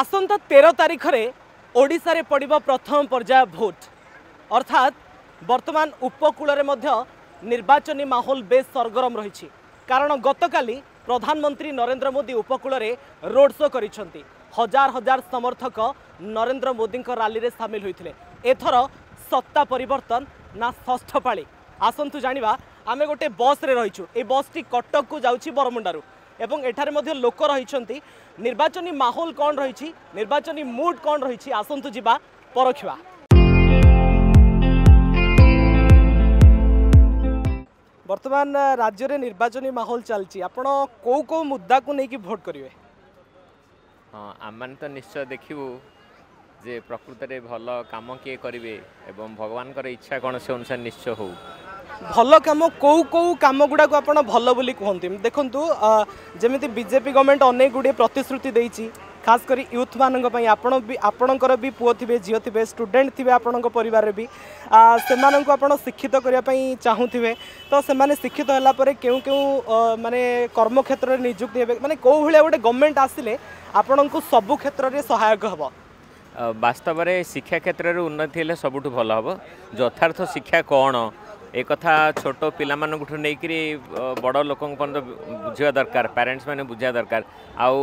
আসন্তা তের তারিখে ওড়শার পড়ব প্রথম পর্যায় ভোট অর্থাৎ বর্তমান উপকূলরে মধ্য নির্বাচনী মাহোল বেশ সরগরম রয়েছে কারণ গতকালি প্রধানমন্ত্রী নরেন্দ্র মোদি উপকূলরে রোড শো করেছেন হাজার হাজার সমর্থক নরেন্দ্র মোদি রালিরে সামিল হয়েছে এথর সত্তা পরিবর্তন না ষষ্ঠ পাড়ি আসন্তু জাঁয়া আমি গোটে বস্রে রয়েছু এই বস্টি কটকু যাচ্ছি বরমুন্ডারু এবং এঠারে মধ্যে লোক রয়েছেন নির্বাচনী মাহোল কণ রয়েছে নির্বাচনী মুড কণ রয়েছে আসন্তু যা পরখিবা বর্তমান রাজ্যের নির্বাচনী মাহোল চালছি আপনার কেউ কেউ মুদ্রা নেই ভোট করবে হ্যাঁ আমি তো নিশ্চয় দেখবু যে প্রকৃতরে ভাল কাম কি করবে এবং ভগবান ইচ্ছা কোণ সে অনুসারে নিশ্চয় হোক ଭଲ କାମ କେଉଁ କେଉଁ କାମ ଗୁଡ଼ାକୁ ଆପଣ ଭଲ ବୋଲି କୁହନ୍ତି ଦେଖନ୍ତୁ ଯେମିତି ବିଜେପି ଗଭର୍ଣ୍ଣମେଣ୍ଟ ଅନେକ ଗୁଡ଼ିଏ ପ୍ରତିଶ୍ରୁତି ଦେଇଛି ଖାସ୍ କରି ୟୁଥ୍ମାନଙ୍କ ପାଇଁ ଆପଣ ବି ଆପଣଙ୍କର ବି ପୁଅ ଥିବେ ଝିଅ ଥିବେ ଷ୍ଟୁଡେଣ୍ଟ ଥିବେ ଆପଣଙ୍କ ପରିବାରରେ ବି ସେମାନଙ୍କୁ ଆପଣ ଶିକ୍ଷିତ କରିବା ପାଇଁ ଚାହୁଁଥିବେ ତ ସେମାନେ ଶିକ୍ଷିତ ହେଲା ପରେ କେଉଁ କେଉଁ ମାନେ କର୍ମକ୍ଷେତ୍ରରେ ନିଯୁକ୍ତି ହେବେ ମାନେ କେଉଁ ଭଳିଆ ଗୋଟେ ଗଭର୍ଣ୍ଣମେଣ୍ଟ ଆସିଲେ ଆପଣଙ୍କୁ ସବୁ କ୍ଷେତ୍ରରେ ସହାୟକ ହେବ ବାସ୍ତବରେ ଶିକ୍ଷା କ୍ଷେତ୍ରରେ ଉନ୍ନତି ହେଲେ ସବୁଠୁ ଭଲ ହେବ ଯଥାର୍ଥ ଶିକ୍ଷା କ'ଣ ଏ କଥା ଛୋଟ ପିଲାମାନଙ୍କଠୁ ନେଇକରି ବଡ଼ ଲୋକଙ୍କ ପର୍ଯ୍ୟନ୍ତ ବୁଝିବା ଦରକାର ପ୍ୟାରେଣ୍ଟସ୍ ମାନେ ବୁଝିବା ଦରକାର ଆଉ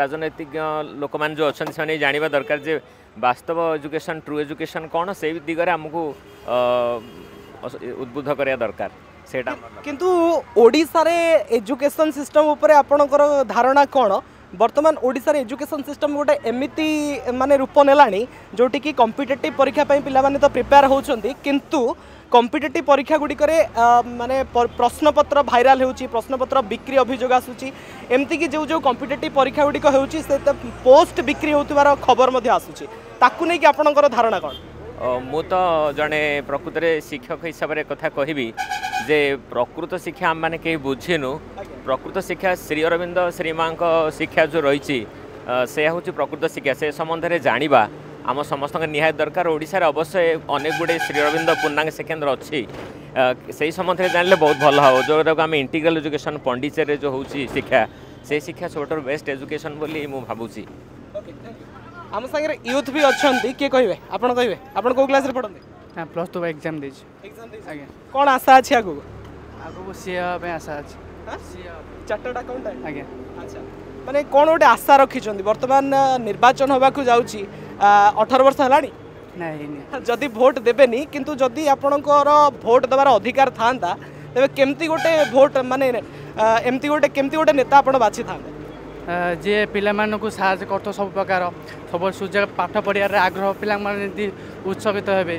ରାଜନୈତିଜ୍ଞ ଲୋକମାନେ ଯେଉଁ ଅଛନ୍ତି ସେମାନେ ଜାଣିବା ଦରକାର ଯେ ବାସ୍ତବ ଏଜୁକେସନ୍ ଟ୍ରୁ ଏଜୁକେସନ୍ କ'ଣ ସେଇ ଦିଗରେ ଆମକୁ ଉଦ୍ବୁଦ୍ଧ କରିବା ଦରକାର ସେଇଟା କିନ୍ତୁ ଓଡ଼ିଶାରେ ଏଜୁକେସନ୍ ସିଷ୍ଟମ୍ ଉପରେ ଆପଣଙ୍କର ଧାରଣା କ'ଣ বর্তমান ওড়িশার এজুকেশন সিষ্টম গোটে এমিতি মানে রূপ যেটি কি কম্পিটেটিভ পরীক্ষা পাই পিলামানে তো প্রিপেয়ার হচ্ছেন কিন্তু কম্পিটেটিভ পরীক্ষা গুড়িকরে মানে প্রশ্নপত্র ভাইরাল হচ্ছে প্রশ্নপত্র বিক্রি অভিযোগ আসুচি এমতি কি যে কম্পিটেটিভ পরীক্ষা গুড়ি হচ্ছে সে পোস্ট বিক্রি হওয়ার খবর মধ্যে আসুচি তাকু নিয়ে আপনার ধারণা কম মু তো জনে প্রকৃতরে শিক্ষক হিসাবে কথা କହିବି যে প্রকৃত শিক্ষা আমি କେହି ବୁଝିନୁ ପ୍ରକୃତ ଶିକ୍ଷା ଶ୍ରୀ ଅରବିନ୍ଦ ଶ୍ରୀ ମାଙ୍କ ଶିକ୍ଷା ଯେଉଁ ରହିଛି ସେ ହେଉଛି ପ୍ରକୃତ ଶିକ୍ଷା ସେ ସମ୍ବନ୍ଧରେ ଜାଣିବା ଆମ ସମସ୍ତଙ୍କ ନିହାତି ଦରକାର ଓଡ଼ିଶାରେ ଅବଶ୍ୟ ଅନେକ ଗୁଡ଼ିଏ ଶ୍ରୀ ଅରବିନ୍ଦ ପୂର୍ଣ୍ଣାଙ୍ଗ ଶିକ୍ଷାକେନ୍ଦ୍ର ଅଛି ସେହି ସମ୍ବନ୍ଧରେ ଜାଣିଲେ ବହୁତ ଭଲ ହେବ ଯେଉଁଟାକୁ ଆମେ ଇଣ୍ଟିଗ୍ରାଲ ଏଜୁକେସନ୍ ପଣ୍ଡିଚେରୀରେ ଯେଉଁ ହେଉଛି ଶିକ୍ଷା ସେ ଶିକ୍ଷା ସବୁଠାରୁ ବେଷ୍ଟ ଏଜୁକେସନ୍ ବୋଲି ମୁଁ ଭାବୁଛି ଆମ ସାଙ୍ଗରେ ୟୁଥ୍ ବି ଅଛନ୍ତି କିଏ କହିବେ ଆପଣ କହିବେ ଆପଣ କେଉଁ କ୍ଲାସ୍ରେ ପଢ଼ନ୍ତି ପ୍ଲସ୍ ଟୁ ଏକ୍ଜାମ୍ ଦେଇଛି ଆଜ୍ଞା କ'ଣ ଆଶା ଅଛି ଆଗକୁ ଆଗକୁ ସିଏ ପାଇଁ ଆଶା ଅଛି ଚାର୍ଟାର୍ଡ ଆକାଉଣ୍ଟାଣ୍ଟ ଆଜ୍ଞା ଆଚ୍ଛା ମାନେ କ'ଣ ଗୋଟେ ଆଶା ରଖିଛନ୍ତି ବର୍ତ୍ତମାନ ନିର୍ବାଚନ ହେବାକୁ ଯାଉଛି ଅଠର ବର୍ଷ ହେଲାଣି ଯଦି ଭୋଟ ଦେବେନି କିନ୍ତୁ ଯଦି ଆପଣଙ୍କର ଭୋଟ ଦେବାର ଅଧିକାର ଥାଆନ୍ତା ତେବେ କେମିତି ଗୋଟେ ଭୋଟ ମାନେ ଏମିତି ଗୋଟେ କେମିତି ଗୋଟେ ନେତା ଆପଣ ବାଛିଥାନ୍ତେ ଯିଏ ପିଲାମାନଙ୍କୁ ସାହାଯ୍ୟ କରୁଥିବ ସବୁ ପ୍ରକାର ସବୁ ସୁଯୋଗ ପାଠ ପଢ଼ିବାରେ ଆଗ୍ରହ ପିଲାମାନେ ଯଦି ଉତ୍ସବିତ ହେବେ